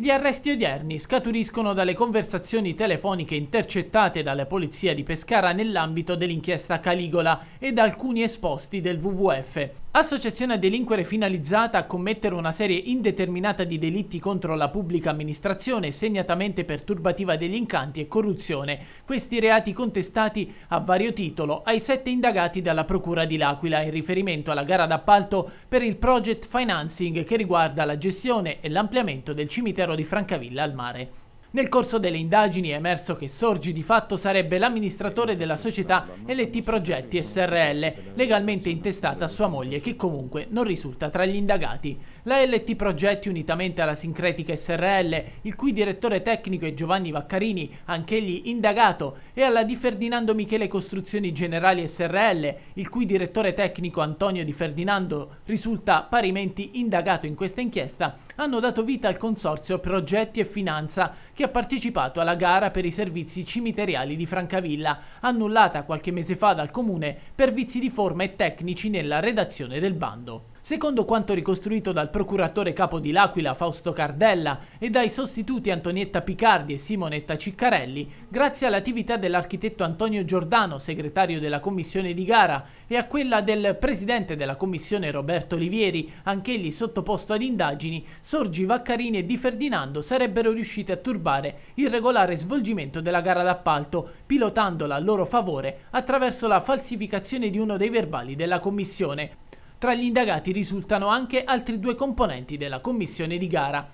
Gli arresti odierni scaturiscono dalle conversazioni telefoniche intercettate dalla polizia di Pescara nell'ambito dell'inchiesta Caligola e da alcuni esposti del WWF. Associazione a delinquere finalizzata a commettere una serie indeterminata di delitti contro la pubblica amministrazione, segnatamente perturbativa degli incanti e corruzione. Questi reati contestati a vario titolo ai sette indagati dalla Procura di L'Aquila in riferimento alla gara d'appalto per il project financing che riguarda la gestione e l'ampliamento del cimitero cimitero di Francavilla al mare. Nel corso delle indagini è emerso che Sorgi di fatto sarebbe l'amministratore della società LT Progetti SRL, legalmente intestata a sua moglie che comunque non risulta tra gli indagati. La LT Progetti unitamente alla Sincretica SRL, il cui direttore tecnico è Giovanni Vaccarini, anch'egli indagato, e alla Di Ferdinando Michele Costruzioni Generali SRL, il cui direttore tecnico Antonio Di Ferdinando risulta parimenti indagato in questa inchiesta, hanno dato vita al consorzio Progetti e Finanza che ha partecipato alla gara per i servizi cimiteriali di Francavilla, annullata qualche mese fa dal comune per vizi di forma e tecnici nella redazione del bando. Secondo quanto ricostruito dal procuratore capo di L'Aquila Fausto Cardella e dai sostituti Antonietta Picardi e Simonetta Ciccarelli, grazie all'attività dell'architetto Antonio Giordano, segretario della commissione di gara, e a quella del presidente della commissione Roberto Olivieri, anch'egli sottoposto ad indagini, Sorgi Vaccarini e Di Ferdinando sarebbero riusciti a turbare il regolare svolgimento della gara d'appalto, pilotandola a loro favore attraverso la falsificazione di uno dei verbali della commissione. Tra gli indagati risultano anche altri due componenti della commissione di gara,